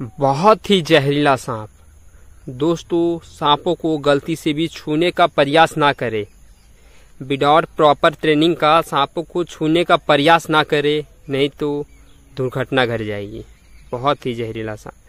बहुत ही जहरीला सांप दोस्तों सांपों को गलती से भी छूने का प्रयास ना करें विदाउट प्रॉपर ट्रेनिंग का सांपों को छूने का प्रयास ना करें नहीं तो दुर्घटना घट जाएगी बहुत ही जहरीला सांप